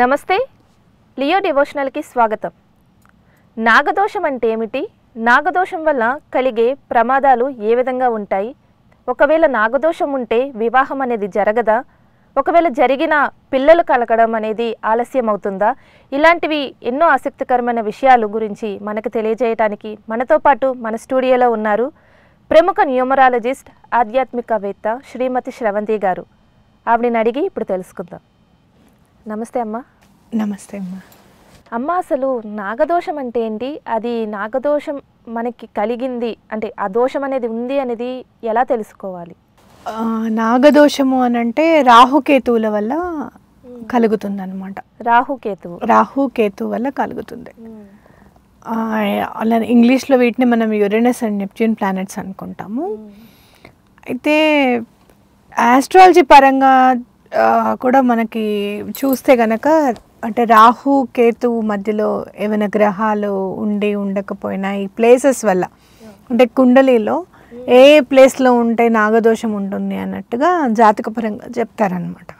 నమస్తే లియో డివోషనల్కి స్వాగతం నాగదోషం అంటే ఏమిటి నాగదోషం వల్ల కలిగే ప్రమాదాలు ఏ విధంగా ఉంటాయి ఒకవేళ నాగదోషం ఉంటే వివాహం అనేది జరగదా ఒకవేళ జరిగిన పిల్లలు కలగడం అనేది ఆలస్యం అవుతుందా ఇలాంటివి ఎన్నో ఆసక్తికరమైన విషయాలు గురించి మనకు తెలియజేయటానికి మనతో పాటు మన స్టూడియోలో ఉన్నారు ప్రముఖ న్యూమరాలజిస్ట్ ఆధ్యాత్మికవేత్త శ్రీమతి శ్రవంతి గారు ఆవిడని అడిగి ఇప్పుడు తెలుసుకుందాం నమస్తే అమ్మ నమస్తే అమ్మా అమ్మ అసలు నాగదోషం అంటే ఏంటి అది నాగదోషం మనకి కలిగింది అంటే ఆ దోషం అనేది ఉంది అనేది ఎలా తెలుసుకోవాలి నాగదోషము అని అంటే రాహుకేతువుల వల్ల కలుగుతుంది అనమాట రాహుకేతువు రాహుకేతు వల్ల కలుగుతుంది అలా ఇంగ్లీష్లో వీటిని మనం యురేనస్ అండ్ నెప్ట్యూన్ ప్లానెట్స్ అనుకుంటాము అయితే ఆస్ట్రాలజీ పరంగా కూడా మనకి చూస్తే గనక అంటే రాహు కేతు మధ్యలో ఏమైనా గ్రహాలు ఉండి ఉండకపోయినా ఈ ప్లేసెస్ వల్ల అంటే కుండలిలో ఏ ప్లేస్లో ఉంటే నాగదోషం ఉంటుంది అన్నట్టుగా జాతకపరంగా చెప్తారనమాట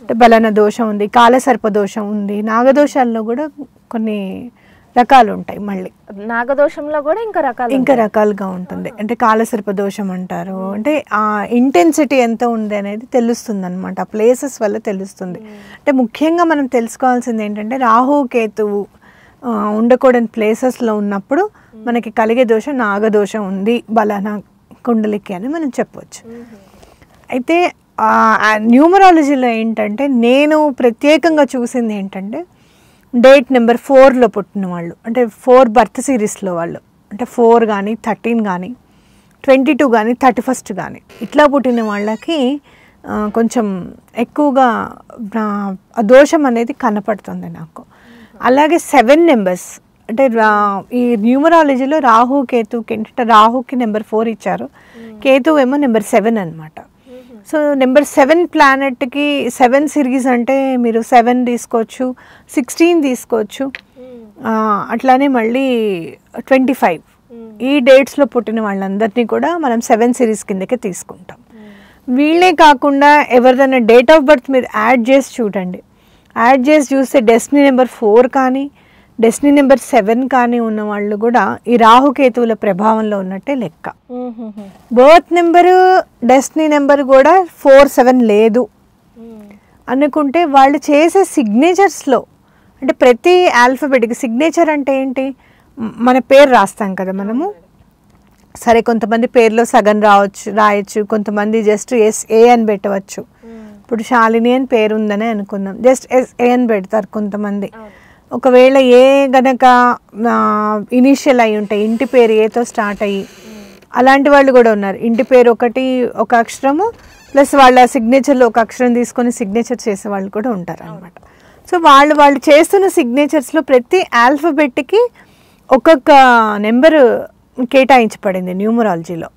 అంటే బలన దోషం ఉంది కాలసర్ప దోషం ఉంది నాగదోషాల్లో కూడా కొన్ని రకాలు ఉంటాయి మళ్ళీ నాగదోషంలో కూడా ఇంకా రకాలు ఇంకా రకాలుగా ఉంటుంది అంటే కాలసర్ప దోషం అంటారు అంటే ఆ ఇంటెన్సిటీ ఎంత ఉంది అనేది తెలుస్తుంది అనమాట ఆ ప్లేసెస్ వల్ల తెలుస్తుంది అంటే ముఖ్యంగా మనం తెలుసుకోవాల్సింది ఏంటంటే రాహు కేతువు ఉండకూడని ప్లేసెస్లో ఉన్నప్పుడు మనకి కలిగే దోషం నాగదోషం ఉంది బలానా కుండలికి అని మనం చెప్పవచ్చు అయితే న్యూమరాలజీలో ఏంటంటే నేను ప్రత్యేకంగా చూసింది ఏంటంటే డేట్ నెంబర్ ఫోర్లో పుట్టిన వాళ్ళు అంటే ఫోర్ బర్త్ సిరీస్లో వాళ్ళు అంటే ఫోర్ కానీ థర్టీన్ కానీ ట్వంటీ టూ కానీ థర్టీ ఫస్ట్ కానీ ఇట్లా పుట్టిన వాళ్ళకి కొంచెం ఎక్కువగా దోషం అనేది కనపడుతుంది నాకు అలాగే సెవెన్ నెంబర్స్ అంటే ఈ న్యూమరాలజీలో రాహు కేతుకి ఏంటంటే రాహుకి నెంబర్ ఫోర్ ఇచ్చారు కేతు ఏమో నెంబర్ సెవెన్ అనమాట సో నెంబర్ సెవెన్ ప్లానెట్కి సెవెన్ సిరీస్ అంటే మీరు సెవెన్ తీసుకోవచ్చు సిక్స్టీన్ తీసుకోవచ్చు hmm. అట్లానే మళ్ళీ ట్వంటీ ఫైవ్ hmm. ఈ డేట్స్లో పుట్టిన వాళ్ళందరినీ కూడా మనం సెవెన్ సిరీస్ కిందకే తీసుకుంటాం hmm. వీళ్ళే కాకుండా ఎవరిదైనా డేట్ ఆఫ్ బర్త్ మీరు యాడ్ చేసి చూడండి యాడ్ చేసి చూస్తే డెస్టినీ నెంబర్ ఫోర్ కానీ డెస్టినీ నెంబర్ సెవెన్ కానీ ఉన్న వాళ్ళు కూడా ఈ రాహుకేతువుల ప్రభావంలో ఉన్నట్టే లెక్క బర్త్ నెంబరు డెస్టినీ నెంబర్ కూడా ఫోర్ సెవెన్ లేదు అనుకుంటే వాళ్ళు చేసే సిగ్నేచర్స్లో అంటే ప్రతి ఆల్ఫబెటిక్ సిగ్నేచర్ అంటే ఏంటి మన పేరు రాస్తాం కదా మనము సరే కొంతమంది పేర్లో సగం రావచ్చు రాయొచ్చు కొంతమంది జస్ట్ ఎస్ ఏ అని పెట్టవచ్చు ఇప్పుడు శాలిని అని పేరు ఉందని అనుకుందాం జస్ట్ ఎస్ ఏ అని పెడతారు కొంతమంది ఒకవేళ ఏ గనక ఇనీషియల్ అయి ఉంటాయి ఇంటి పేరు ఏతో స్టార్ట్ అయ్యి అలాంటి వాళ్ళు కూడా ఉన్నారు ఇంటి పేరు ఒకటి ఒక అక్షరము ప్లస్ వాళ్ళ సిగ్నేచర్లో ఒక అక్షరం తీసుకొని సిగ్నేచర్ చేసే వాళ్ళు కూడా ఉంటారు అనమాట సో వాళ్ళు వాళ్ళు చేస్తున్న సిగ్నేచర్స్లో ప్రతి ఆల్ఫబెట్కి ఒక్కొక్క నెంబరు కేటాయించబడింది న్యూమరాలజీలో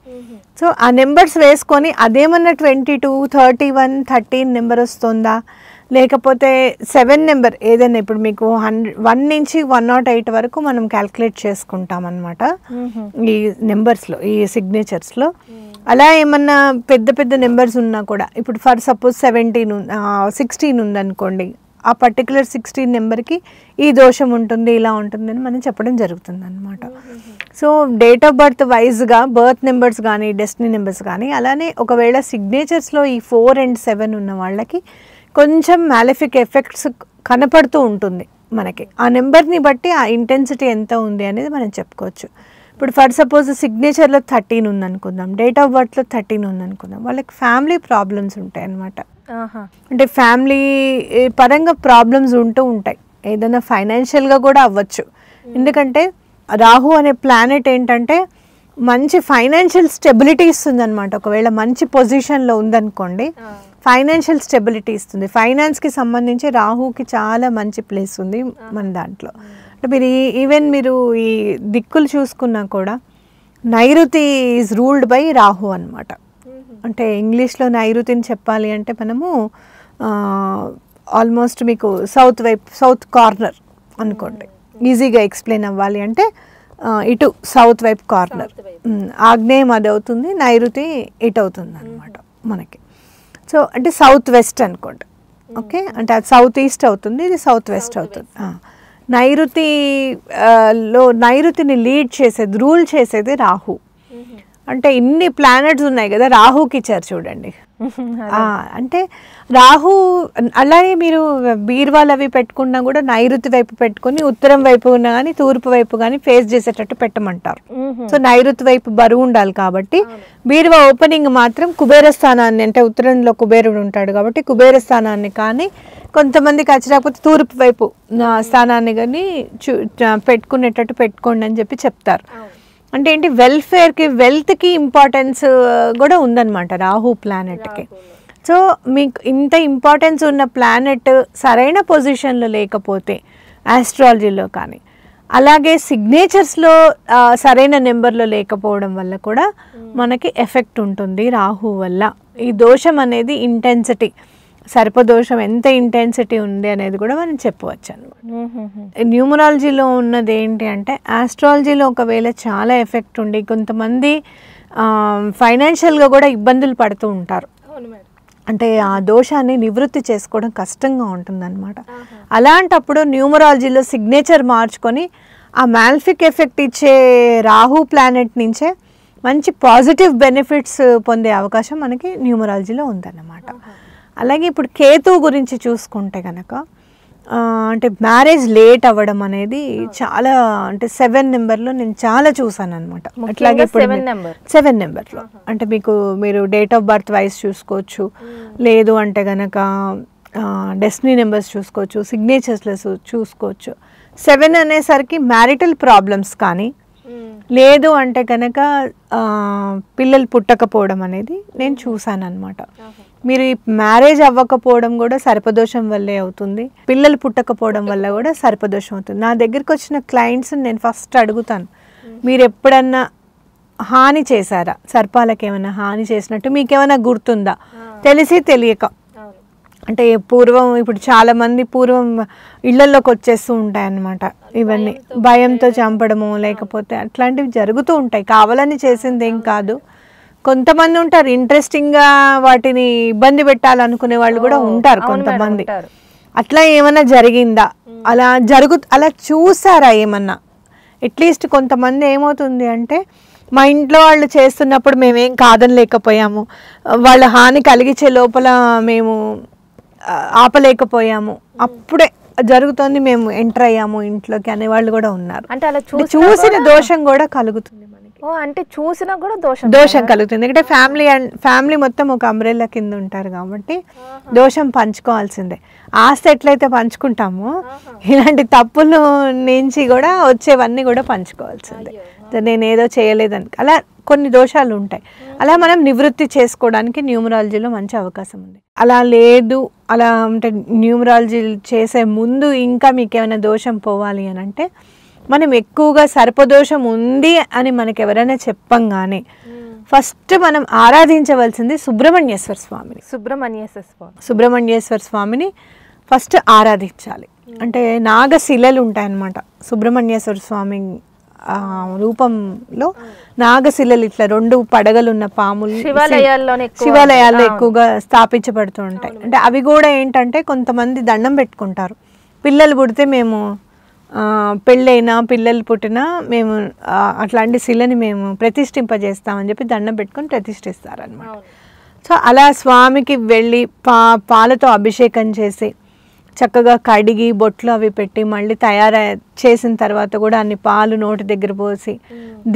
సో ఆ నెంబర్స్ వేసుకొని అదేమన్నా twenty two thirty one thirteen number వస్తుందా లేకపోతే సెవెన్ నెంబర్ ఏదైనా ఇప్పుడు మీకు హండ్రెడ్ వన్ నుంచి వన్ నాట్ ఎయిట్ వరకు మనం క్యాల్కులేట్ చేసుకుంటాం అనమాట ఈ నెంబర్స్లో ఈ సిగ్నేచర్స్లో అలా ఏమన్నా పెద్ద పెద్ద నెంబర్స్ ఉన్నా కూడా ఇప్పుడు ఫర్ సపోజ్ సెవెంటీన్ సిక్స్టీన్ ఉందనుకోండి ఆ పర్టికులర్ సిక్స్టీన్ నెంబర్కి ఈ దోషం ఉంటుంది ఇలా ఉంటుందని మనం చెప్పడం జరుగుతుంది అనమాట సో డేట్ ఆఫ్ బర్త్ వైజ్గా బర్త్ నెంబర్స్ కానీ డెస్టినీ నెంబర్స్ కానీ అలానే ఒకవేళ సిగ్నేచర్స్లో ఈ ఫోర్ అండ్ సెవెన్ ఉన్న వాళ్ళకి కొంచెం మ్యాలిఫిక్ ఎఫెక్ట్స్ కనపడుతూ ఉంటుంది మనకి ఆ నెంబర్ని బట్టి ఆ ఇంటెన్సిటీ ఎంత ఉంది అనేది మనం చెప్పుకోవచ్చు ఇప్పుడు ఫర్ సపోజ్ సిగ్నేచర్లో థర్టీన్ ఉందనుకుందాం డేట్ ఆఫ్ బర్త్లో థర్టీన్ ఉందనుకుందాం వాళ్ళకి ఫ్యామిలీ ప్రాబ్లమ్స్ ఉంటాయి అనమాట అంటే ఫ్యామిలీ పరంగా ప్రాబ్లమ్స్ ఉంటూ ఉంటాయి ఏదైనా ఫైనాన్షియల్గా కూడా అవ్వచ్చు hmm. ఎందుకంటే రాహు అనే ప్లానెట్ ఏంటంటే మంచి ఫైనాన్షియల్ స్టెబిలిటీ ఇస్తుంది అనమాట ఒకవేళ మంచి పొజిషన్లో ఉందనుకోండి ఫైనాన్షియల్ స్టెబిలిటీ ఇస్తుంది ఫైనాన్స్కి సంబంధించి రాహుకి చాలా మంచి ప్లేస్ ఉంది మన దాంట్లో అంటే మీరు ఈవెన్ మీరు ఈ దిక్కులు చూసుకున్నా కూడా నైరుతి ఈజ్ రూల్డ్ బై రాహు అనమాట అంటే ఇంగ్లీష్లో నైరుతిని చెప్పాలి అంటే మనము ఆల్మోస్ట్ మీకు సౌత్ వైపు సౌత్ కార్నర్ అనుకోండి ఈజీగా ఎక్స్ప్లెయిన్ అవ్వాలి అంటే ఇటు సౌత్ వైపు కార్నర్ ఆగ్నేయం అది అవుతుంది నైరుతి ఇటు అవుతుంది అనమాట మనకి సో అంటే సౌత్ వెస్ట్ అనుకోండి ఓకే అంటే అది సౌత్ ఈస్ట్ అవుతుంది ఇది సౌత్ వెస్ట్ అవుతుంది నైరుతిలో నైరుతిని లీడ్ చేసేది రూల్ చేసేది రాహు అంటే ఇన్ని ప్లానెట్స్ ఉన్నాయి కదా రాహుకి ఇచ్చారు చూడండి అంటే రాహు అలాగే మీరు బీర్వాలు అవి పెట్టుకున్నా కూడా నైరుతి వైపు పెట్టుకుని ఉత్తరం వైపు ఉన్నా కానీ తూర్పు వైపు కానీ ఫేస్ చేసేటట్టు పెట్టమంటారు సో నైరుతి వైపు బరువు ఉండాలి కాబట్టి బీరువా ఓపెనింగ్ మాత్రం కుబేర స్థానాన్ని అంటే ఉత్తరంలో కుబేరుడు ఉంటాడు కాబట్టి కుబేర స్థానాన్ని కానీ కొంతమంది కచ్చిరాకపోతే తూర్పు వైపు స్థానాన్ని కానీ పెట్టుకునేటట్టు పెట్టుకోండి అని చెప్పి చెప్తారు అంటే ఏంటి వెల్ఫేర్కి వెల్త్కి ఇంపార్టెన్స్ కూడా ఉందన్నమాట రాహు ప్లానెట్కి సో మీకు ఇంత ఇంపార్టెన్స్ ఉన్న ప్లానెట్ సరైన పొజిషన్లో లేకపోతే ఆస్ట్రాలజీలో కానీ అలాగే సిగ్నేచర్స్లో సరైన నెంబర్లో లేకపోవడం వల్ల కూడా మనకి ఎఫెక్ట్ ఉంటుంది రాహు వల్ల ఈ దోషం అనేది ఇంటెన్సిటీ సర్పదోషం ఎంత ఇంటెన్సిటీ ఉంది అనేది కూడా మనం చెప్పవచ్చు అనమాట న్యూమరాలజీలో ఉన్నది ఏంటి అంటే ఆస్ట్రాలజీలో ఒకవేళ చాలా ఎఫెక్ట్ ఉండి కొంతమంది ఫైనాన్షియల్గా కూడా ఇబ్బందులు పడుతూ ఉంటారు అంటే ఆ దోషాన్ని నివృత్తి చేసుకోవడం కష్టంగా ఉంటుందన్నమాట అలాంటప్పుడు న్యూమరాలజీలో సిగ్నేచర్ మార్చుకొని ఆ మాల్ఫిక్ ఎఫెక్ట్ ఇచ్చే రాహు ప్లానెట్ నుంచే మంచి పాజిటివ్ బెనిఫిట్స్ పొందే అవకాశం మనకి న్యూమరాలజీలో ఉందన్నమాట అలాగే ఇప్పుడు కేతు గురించి చూసుకుంటే కనుక అంటే మ్యారేజ్ లేట్ అవ్వడం అనేది చాలా అంటే సెవెన్ నెంబర్లో నేను చాలా చూసాను అనమాట అట్లాగే ఇప్పుడు సెవెన్ నెంబర్లో అంటే మీకు మీరు డేట్ ఆఫ్ బర్త్ వైజ్ చూసుకోవచ్చు లేదు అంటే కనుక డెస్టినీ నెంబర్స్ చూసుకోవచ్చు సిగ్నేచర్స్లో చూసుకోవచ్చు సెవెన్ అనేసరికి మ్యారిటల్ ప్రాబ్లమ్స్ కానీ లేదు అంటే కనుక పిల్లలు పుట్టకపోవడం అనేది నేను చూశాను అనమాట మీరు ఈ మ్యారేజ్ అవ్వకపోవడం కూడా సర్పదోషం వల్లే అవుతుంది పిల్లలు పుట్టకపోవడం వల్ల కూడా సర్పదోషం అవుతుంది నా దగ్గరికి వచ్చిన క్లయింట్స్ని నేను ఫస్ట్ అడుగుతాను మీరు ఎప్పుడన్నా హాని చేశారా సర్పాలకు ఏమైనా హాని చేసినట్టు మీకేమైనా గుర్తుందా తెలిసి తెలియక అంటే పూర్వం ఇప్పుడు చాలా మంది పూర్వం ఇళ్లలోకి వచ్చేస్తూ ఉంటాయి అన్నమాట ఇవన్నీ భయంతో చంపడము లేకపోతే అట్లాంటివి జరుగుతూ ఉంటాయి కావాలని చేసింది ఏం కాదు కొంతమంది ఉంటారు ఇంట్రెస్టింగ్గా వాటిని ఇబ్బంది పెట్టాలనుకునే వాళ్ళు కూడా ఉంటారు కొంతమంది అట్లా ఏమన్నా జరిగిందా అలా జరుగు అలా చూసారా ఏమన్నా అట్లీస్ట్ కొంతమంది ఏమవుతుంది అంటే మా ఇంట్లో వాళ్ళు చేస్తున్నప్పుడు మేమేం కాదని లేకపోయాము వాళ్ళ హాని కలిగించే లోపల మేము ఆపలేకపోయాము అప్పుడే జరుగుతోంది మేము ఎంటర్ అయ్యాము ఇంట్లోకి అనే వాళ్ళు కూడా ఉన్నారు అంటే అలా చూసిన దోషం కూడా కలుగుతుంది మనకి ఓ అంటే చూసినా కూడా దోషం దోషం కలుగుతుంది ఎందుకంటే ఫ్యామిలీ అండ్ ఫ్యామిలీ మొత్తం ఒక అంబ్రెల్లా కింద ఉంటారు కాబట్టి దోషం పంచుకోవాల్సిందే ఆస్తి ఎట్లయితే పంచుకుంటామో ఇలాంటి తప్పుల నుంచి కూడా వచ్చేవన్నీ కూడా పంచుకోవాల్సిందే నేను ఏదో చేయలేదని అలా కొన్ని దోషాలు ఉంటాయి అలా మనం నివృత్తి చేసుకోవడానికి న్యూమరాలజీలో మంచి అవకాశం ఉంది అలా లేదు అలా అంటే న్యూమరాలజీ చేసే ముందు ఇంకా మీకు ఏమైనా దోషం పోవాలి అని అంటే మనం ఎక్కువగా సర్పదోషం ఉంది అని మనకు ఎవరైనా చెప్పంగానే ఫస్ట్ మనం ఆరాధించవలసింది సుబ్రహ్మణ్యేశ్వర స్వామిని సుబ్రహ్మణ్యేశ్వర స్వామి సుబ్రహ్మణ్యేశ్వర స్వామిని ఫస్ట్ ఆరాధించాలి అంటే నాగశిలలు ఉంటాయన్నమాట సుబ్రహ్మణ్యేశ్వర స్వామి రూపంలో నాగశిలలు ఇట్లా రెండు పడగలు ఉన్న పాములు శివాలయాల్లో శివాలయాల్లో ఎక్కువగా స్థాపించబడుతూ ఉంటాయి అంటే అవి కూడా ఏంటంటే కొంతమంది దండం పెట్టుకుంటారు పిల్లలు పుడితే మేము పెళ్ళైనా పిల్లలు పుట్టినా మేము అట్లాంటి శిలని మేము ప్రతిష్ఠింపజేస్తామని చెప్పి దండం పెట్టుకొని ప్రతిష్ఠిస్తారనమాట సో అలా స్వామికి వెళ్ళి పా పాలతో అభిషేకం చేసి చక్కగా కడిగి బొట్లు అవి పెట్టి మళ్ళీ తయారు చేసిన తర్వాత కూడా అన్ని పాలు నోటి దగ్గర పోసి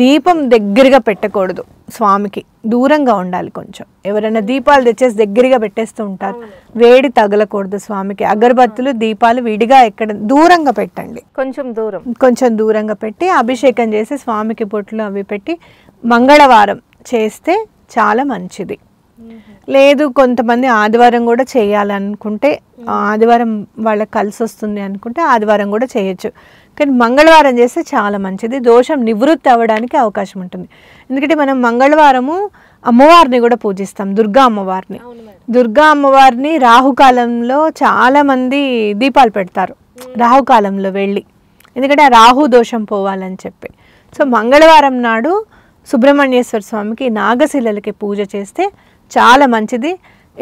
దీపం దగ్గరగా పెట్టకూడదు స్వామికి దూరంగా ఉండాలి కొంచెం ఎవరైనా దీపాలు తెచ్చేసి దగ్గరగా పెట్టేస్తూ ఉంటారు వేడి తగలకూడదు స్వామికి అగరబత్తులు దీపాలు విడిగా ఎక్కడ దూరంగా పెట్టండి కొంచెం దూరం కొంచెం దూరంగా పెట్టి అభిషేకం చేసి స్వామికి బొట్లు అవి పెట్టి మంగళవారం చేస్తే చాలా మంచిది లేదు కొంతమంది ఆదివారం కూడా చేయాలనుకుంటే ఆదివారం వాళ్ళకి కలిసి వస్తుంది అనుకుంటే ఆదివారం కూడా చేయొచ్చు కానీ మంగళవారం చేస్తే చాలా మంచిది దోషం నివృత్తి అవ్వడానికి అవకాశం ఉంటుంది ఎందుకంటే మనం మంగళవారము అమ్మవారిని కూడా పూజిస్తాం దుర్గా అమ్మవారిని దుర్గా అమ్మవారిని రాహుకాలంలో చాలామంది దీపాలు పెడతారు రాహుకాలంలో వెళ్ళి ఎందుకంటే ఆ రాహు దోషం పోవాలని చెప్పి సో మంగళవారం నాడు సుబ్రహ్మణ్యేశ్వర స్వామికి నాగశిలలకి పూజ చేస్తే చాలా మంచిది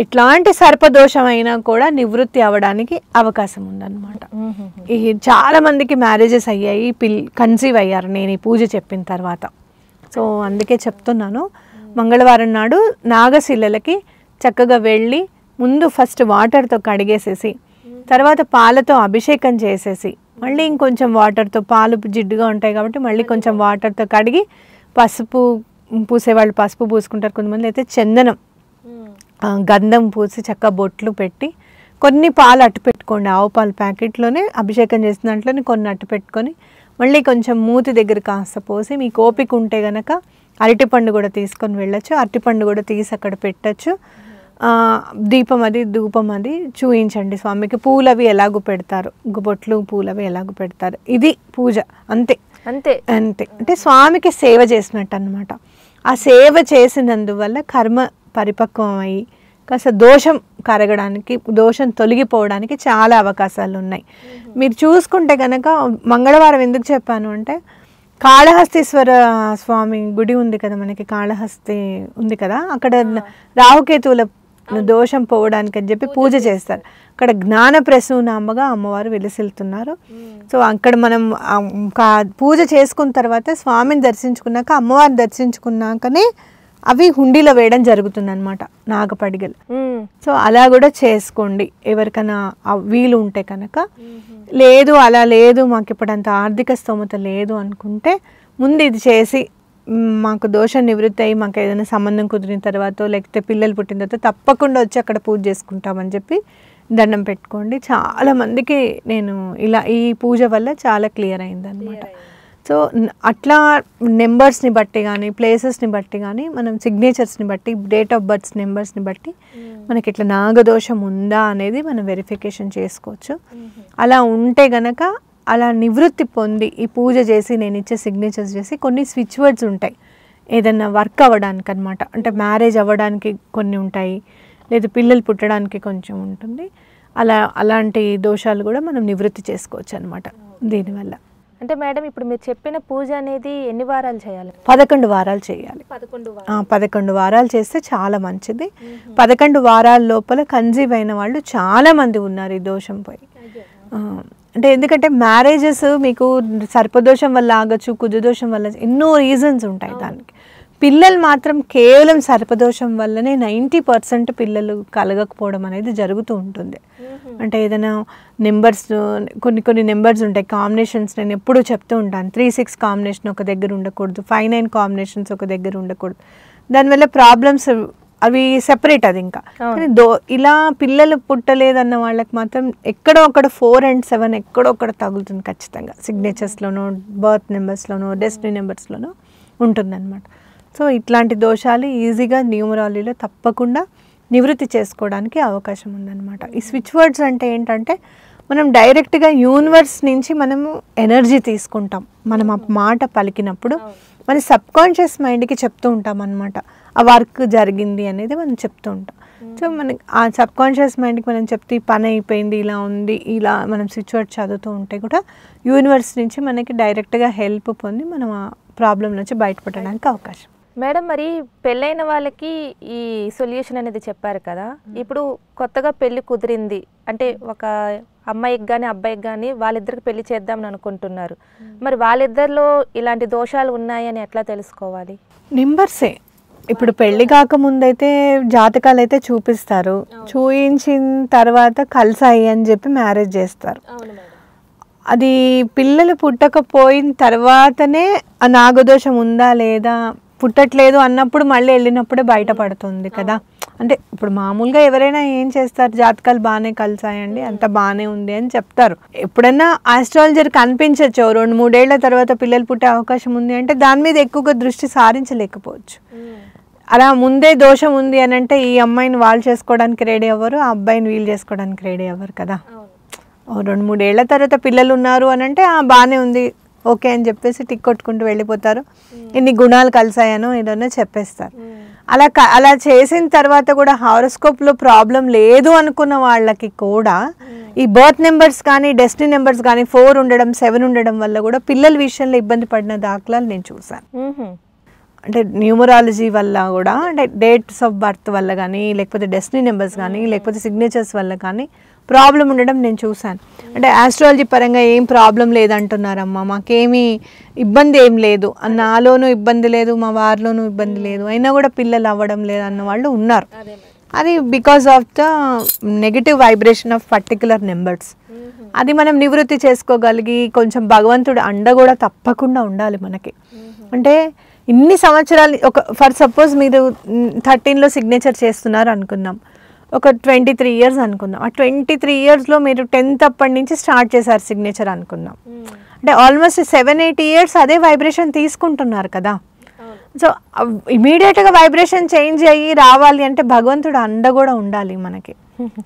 ఇట్లాంటి సర్పదోషం అయినా కూడా నివృత్తి అవ్వడానికి అవకాశం ఉందన్నమాట ఈ చాలా మందికి మ్యారేజెస్ అయ్యాయి పిల్ కన్సీవ్ అయ్యారు నేను ఈ పూజ చెప్పిన తర్వాత సో అందుకే చెప్తున్నాను మంగళవారం నాడు నాగశిల్లలకి చక్కగా వెళ్ళి ముందు ఫస్ట్ వాటర్తో కడిగేసేసి తర్వాత పాలతో అభిషేకం చేసేసి మళ్ళీ ఇంకొంచెం వాటర్తో పాలు జిడ్డుగా ఉంటాయి కాబట్టి మళ్ళీ కొంచెం వాటర్తో కడిగి పసుపు పూసేవాళ్ళు పసుపు పూసుకుంటారు కొంతమంది అయితే చందనం గంధం పూసి చక్క బొట్లు పెట్టి కొన్ని పాలు అట్టు పెట్టుకోండి ఆవు పాలు ప్యాకెట్లోనే అభిషేకం చేసిన దాంట్లోనే కొన్ని అట్టు పెట్టుకొని మళ్ళీ కొంచెం మూతి దగ్గర కాస్త పోసి మీకు కోపిక ఉంటే గనక అరటిపండు కూడా తీసుకొని వెళ్ళచ్చు అరటిపండు కూడా తీసి అక్కడ పెట్టచ్చు దీపం అది ధూపం అది చూయించండి స్వామికి పూలు అవి ఎలాగూ పెడతారు బొట్లు పూలు అవి ఎలాగూ పెడతారు ఇది పూజ అంతే అంతే అంతే అంటే స్వామికి సేవ చేసినట్టు అనమాట ఆ సేవ చేసినందువల్ల కర్మ పరిపక్వం అయ్యి కాస్త దోషం కరగడానికి దోషం తొలగిపోవడానికి చాలా అవకాశాలు ఉన్నాయి మీరు చూసుకుంటే కనుక మంగళవారం ఎందుకు చెప్పాను అంటే కాళహస్తీశ్వర స్వామి గుడి ఉంది కదా మనకి కాళహస్తి ఉంది కదా అక్కడ రాహుకేతువుల దోషం పోవడానికి అని చెప్పి పూజ చేస్తారు అక్కడ జ్ఞాన ప్రసూనామగా అమ్మవారు వెలిసిల్తున్నారు సో అక్కడ మనం పూజ చేసుకున్న తర్వాత స్వామిని దర్శించుకున్నాక అమ్మవారిని దర్శించుకున్నాకనే అవి హుండీలో వేయడం జరుగుతుంది అనమాట నాగపడిగలు సో అలా కూడా చేసుకోండి ఎవరికైనా వీలు ఉంటే కనుక లేదు అలా లేదు మాకు ఇప్పుడు అంత ఆర్థిక స్తోమత లేదు అనుకుంటే ముందు ఇది చేసి మాకు దోష నివృత్తి అయ్యి మాకు ఏదైనా సంబంధం కుదిరిన తర్వాత లేకపోతే పిల్లలు పుట్టిన తర్వాత తప్పకుండా వచ్చి అక్కడ పూజ చేసుకుంటామని చెప్పి దండం పెట్టుకోండి చాలామందికి నేను ఇలా ఈ పూజ వల్ల చాలా క్లియర్ అయిందనమాట సో అట్లా నెంబర్స్ని బట్టి కానీ ప్లేసెస్ని బట్టి కానీ మనం సిగ్నేచర్స్ని బట్టి డేట్ ఆఫ్ బర్త్స్ నెంబర్స్ని బట్టి hmm. మనకి ఇట్లా నాగదోషం ఉందా అనేది మనం వెరిఫికేషన్ చేసుకోవచ్చు hmm. అలా ఉంటే గనక అలా నివృత్తి పొంది ఈ పూజ చేసి నేను ఇచ్చే సిగ్నేచర్స్ చేసి కొన్ని స్విచ్ వర్డ్స్ ఉంటాయి ఏదన్నా వర్క్ అవ్వడానికి అనమాట అంటే మ్యారేజ్ అవ్వడానికి కొన్ని ఉంటాయి లేదా పిల్లలు పుట్టడానికి కొంచెం ఉంటుంది అలా అలాంటి దోషాలు కూడా మనం నివృత్తి చేసుకోవచ్చు అనమాట hmm. దీనివల్ల అంటే మేడం ఇప్పుడు మీరు చెప్పిన పూజ అనేది ఎన్ని వారాలు చేయాలి పదకొండు వారాలు చేయాలి పదకొండు పదకొండు వారాలు చేస్తే చాలా మంచిది పదకొండు వారాల లోపల కన్జీవ్ అయిన వాళ్ళు చాలా మంది ఉన్నారు ఈ దోషం పోయి అంటే ఎందుకంటే మ్యారేజెస్ మీకు సర్పదోషం వల్ల ఆగచ్చు కుజదోషం వల్ల ఎన్నో రీజన్స్ ఉంటాయి దానికి పిల్లలు మాత్రం కేవలం సర్పదోషం వల్లనే నైంటీ పర్సెంట్ పిల్లలు కలగకపోవడం అనేది జరుగుతూ ఉంటుంది అంటే ఏదైనా నెంబర్స్ కొన్ని కొన్ని నెంబర్స్ ఉంటాయి కాంబినేషన్స్ నేను ఎప్పుడూ చెప్తూ ఉంటాను త్రీ సిక్స్ కాంబినేషన్ ఒక దగ్గర ఉండకూడదు ఫైవ్ నైన్ కాంబినేషన్స్ ఒక దగ్గర ఉండకూడదు దానివల్ల ప్రాబ్లమ్స్ అవి సెపరేట్ అది ఇంకా కానీ దో ఇలా పిల్లలు పుట్టలేదన్న వాళ్ళకి మాత్రం ఎక్కడో అక్కడ ఫోర్ అండ్ సెవెన్ ఎక్కడో అక్కడ తగులుతుంది ఖచ్చితంగా సిగ్నేచర్స్లోనో బర్త్ నెంబర్స్లోనో డెస్టినీ నెంబర్స్లోనో అనమాట సో ఇట్లాంటి దోషాలు ఈజీగా న్యూమరాలజీలో తప్పకుండా నివృత్తి చేసుకోవడానికి అవకాశం ఉందన్నమాట ఈ స్విచ్ వర్డ్స్ అంటే ఏంటంటే మనం డైరెక్ట్గా యూనివర్స్ నుంచి మనము ఎనర్జీ తీసుకుంటాం మనం ఆ మాట పలికినప్పుడు మన సబ్కాన్షియస్ మైండ్కి చెప్తూ ఉంటాం అనమాట ఆ వర్క్ జరిగింది అనేది మనం చెప్తూ ఉంటాం సో మనకి ఆ సబ్కాన్షియస్ మైండ్కి మనం చెప్తే పని అయిపోయింది ఇలా ఉంది ఇలా మనం స్విచ్ వర్డ్ చదువుతూ ఉంటే కూడా యూనివర్స్ నుంచి మనకి డైరెక్ట్గా హెల్ప్ పొంది మనం ఆ ప్రాబ్లం నుంచి బయటపడడానికి అవకాశం మేడం మరి పెళ్ళైన వాళ్ళకి ఈ సొల్యూషన్ అనేది చెప్పారు కదా ఇప్పుడు కొత్తగా పెళ్లి కుదిరింది అంటే ఒక అమ్మాయికి కానీ అబ్బాయికి కానీ వాళ్ళిద్దరికి పెళ్లి చేద్దామని అనుకుంటున్నారు మరి వాళ్ళిద్దరిలో ఇలాంటి దోషాలు ఉన్నాయని ఎట్లా తెలుసుకోవాలి నెంబర్సే ఇప్పుడు పెళ్లి కాకముందైతే జాతకాలు అయితే చూపిస్తారు చూయించిన తర్వాత కలిసాయి అని చెప్పి మ్యారేజ్ చేస్తారు అది పిల్లలు పుట్టకపోయిన తర్వాతనే ఆ నాగదోషం ఉందా లేదా పుట్టట్లేదు అన్నప్పుడు మళ్ళీ వెళ్ళినప్పుడే బయటపడుతుంది కదా అంటే ఇప్పుడు మామూలుగా ఎవరైనా ఏం చేస్తారు జాతకాలు బాగానే కలిసాయండి అంత బాగానే ఉంది అని చెప్తారు ఎప్పుడన్నా ఆస్ట్రాలజర్ కనిపించవచ్చు రెండు మూడేళ్ల తర్వాత పిల్లలు పుట్టే అవకాశం ఉంది అంటే దాని మీద ఎక్కువగా దృష్టి సారించలేకపోవచ్చు అలా ముందే దోషం ఉంది అని అంటే ఈ అమ్మాయిని వాళ్ళు చేసుకోవడానికి రెడీ అవ్వరు ఆ అబ్బాయిని వీళ్ళు చేసుకోవడానికి రెడీ అవ్వరు కదా రెండు మూడేళ్ల తర్వాత పిల్లలు ఉన్నారు అని అంటే బాగానే ఉంది ఓకే అని చెప్పేసి టిక్ కొట్టుకుంటూ వెళ్ళిపోతారు ఇన్ని గుణాలు కలిసాయను ఏదో చెప్పేస్తారు అలా అలా చేసిన తర్వాత కూడా హారోస్కోప్లో ప్రాబ్లం లేదు అనుకున్న వాళ్ళకి కూడా ఈ బర్త్ నెంబర్స్ కానీ డెస్టినీ నెంబర్స్ కానీ ఫోర్ ఉండడం సెవెన్ ఉండడం వల్ల కూడా పిల్లల విషయంలో ఇబ్బంది పడిన దాఖలాలు నేను చూసాను అంటే న్యూమరాలజీ వల్ల కూడా అంటే డేట్స్ ఆఫ్ బర్త్ వల్ల కానీ లేకపోతే డెస్టినీ నెంబర్స్ కానీ లేకపోతే సిగ్నేచర్స్ వల్ల కానీ ప్రాబ్లం ఉండడం నేను చూశాను అంటే ఆస్ట్రాలజీ పరంగా ఏం ప్రాబ్లం లేదంటున్నారమ్మా మాకేమీ ఇబ్బంది ఏం లేదు నాలోనూ ఇబ్బంది లేదు మా వారిలోనూ ఇబ్బంది లేదు అయినా కూడా పిల్లలు అవ్వడం లేదు అన్న వాళ్ళు ఉన్నారు అది because of the negative vibration of particular numbers అది మనం నివృత్తి చేసుకోగలిగి కొంచెం భగవంతుడు అండ కూడా తప్పకుండా ఉండాలి మనకి అంటే ఇన్ని సంవత్సరాలు ఒక ఫర్ సపోజ్ మీరు థర్టీన్లో సిగ్నేచర్ చేస్తున్నారు అనుకుందాం ఒక ట్వంటీ త్రీ ఇయర్స్ అనుకుందాం ఆ ట్వంటీ త్రీ ఇయర్స్లో మీరు టెన్త్ అప్పటి నుంచి స్టార్ట్ చేశారు సిగ్నేచర్ అనుకుందాం hmm. అంటే ఆల్మోస్ట్ సెవెన్ ఎయిట్ ఇయర్స్ అదే వైబ్రేషన్ తీసుకుంటున్నారు కదా సో ఇమీడియట్గా వైబ్రేషన్ చేంజ్ అయ్యి రావాలి అంటే భగవంతుడు అండ కూడా ఉండాలి మనకి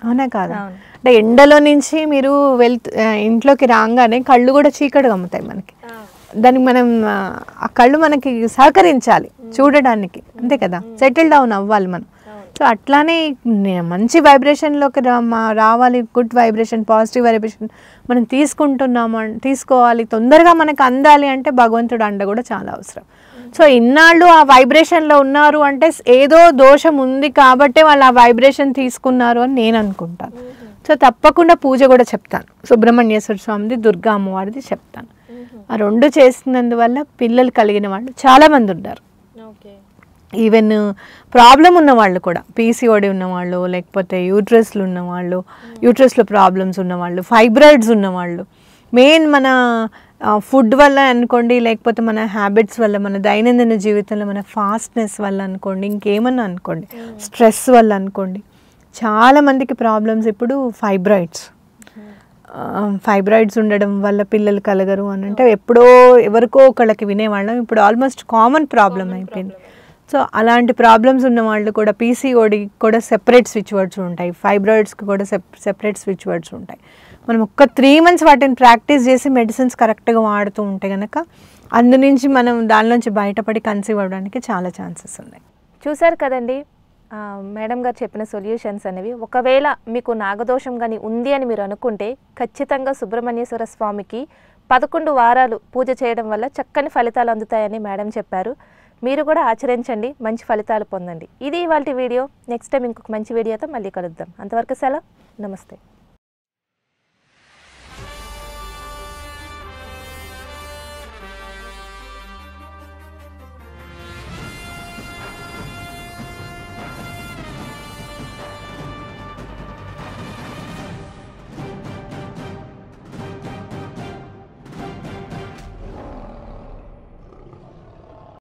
అవునా కాదా అంటే ఎండలో నుంచి మీరు వెళ్తు ఇంట్లోకి రాగానే కళ్ళు కూడా చీకటిగా అమ్ముతాయి మనకి దానికి మనం ఆ కళ్ళు మనకి సహకరించాలి hmm. చూడడానికి అంతే కదా సెటిల్ hmm. డౌన్ అవ్వాలి మనం సో అట్లానే మంచి వైబ్రేషన్లోకి రా రావాలి గుడ్ వైబ్రేషన్ పాజిటివ్ వైబ్రేషన్ మనం తీసుకుంటున్నాము తీసుకోవాలి తొందరగా మనకు అందాలి అంటే భగవంతుడు అండ కూడా చాలా అవసరం mm. సో ఇన్నాళ్ళు ఆ వైబ్రేషన్లో ఉన్నారు అంటే ఏదో దోషం ఉంది కాబట్టే వాళ్ళు ఆ వైబ్రేషన్ తీసుకున్నారు అని నేను అనుకుంటాను mm-hmm. సో తప్పకుండా పూజ కూడా చెప్తాను సుబ్రహ్మణ్యేశ్వర స్వామిది దుర్గా అమ్మవారిది చెప్తాను mm-hmm. ఆ రెండు చేసినందువల్ల పిల్లలు కలిగిన వాళ్ళు చాలామంది ఉన్నారు ఓకే ఈవెన్ ప్రాబ్లం uh, ఉన్నవాళ్ళు కూడా పీసీఓడి ఉన్నవాళ్ళు లేకపోతే యూట్రస్లు ఉన్నవాళ్ళు యూట్రస్లో ప్రాబ్లమ్స్ ఉన్నవాళ్ళు ఫైబ్రాయిడ్స్ ఉన్నవాళ్ళు మెయిన్ మన ఫుడ్ వల్ల అనుకోండి లేకపోతే మన హ్యాబిట్స్ వల్ల మన దైనందిన జీవితంలో మన ఫాస్ట్నెస్ వల్ల అనుకోండి ఇంకేమన్నా అనుకోండి స్ట్రెస్ hmm. వల్ల అనుకోండి చాలామందికి ప్రాబ్లమ్స్ ఇప్పుడు ఫైబ్రాయిడ్స్ ఫైబ్రాయిడ్స్ hmm. ఉండడం వల్ల పిల్లలు కలగరు అని అంటే hmm. ఎప్పుడో ఎవరికో ఒకళ్ళకి వినేవాళ్ళం ఇప్పుడు ఆల్మోస్ట్ కామన్ ప్రాబ్లం అయిపోయింది సో అలాంటి ప్రాబ్లమ్స్ ఉన్న వాళ్ళు కూడా పీసీఓడికి కూడా సెపరేట్ స్విచ్ వర్డ్స్ ఉంటాయి ఫైబ్రాయిడ్స్కి కూడా సెపరేట్ స్విచ్ వర్డ్స్ ఉంటాయి మనం ఒక్క త్రీ మంత్స్ వాటిని ప్రాక్టీస్ చేసి మెడిసిన్స్ కరెక్ట్గా వాడుతూ ఉంటే కనుక అందు నుంచి మనం దానిలోంచి బయటపడి కన్సీవ్ అవ్వడానికి చాలా ఛాన్సెస్ ఉన్నాయి చూసారు కదండి మేడం గారు చెప్పిన సొల్యూషన్స్ అనేవి ఒకవేళ మీకు నాగదోషం కానీ ఉంది అని మీరు అనుకుంటే ఖచ్చితంగా సుబ్రహ్మణ్యేశ్వర స్వామికి పదకొండు వారాలు పూజ చేయడం వల్ల చక్కని ఫలితాలు అందుతాయని మేడం చెప్పారు మీరు కూడా ఆచరించండి మంచి ఫలితాలు పొందండి ఇది ఇవాళ వీడియో నెక్స్ట్ టైం ఇంకొక మంచి వీడియోతో మళ్ళీ కలుద్దాం అంతవరకు సెలవు నమస్తే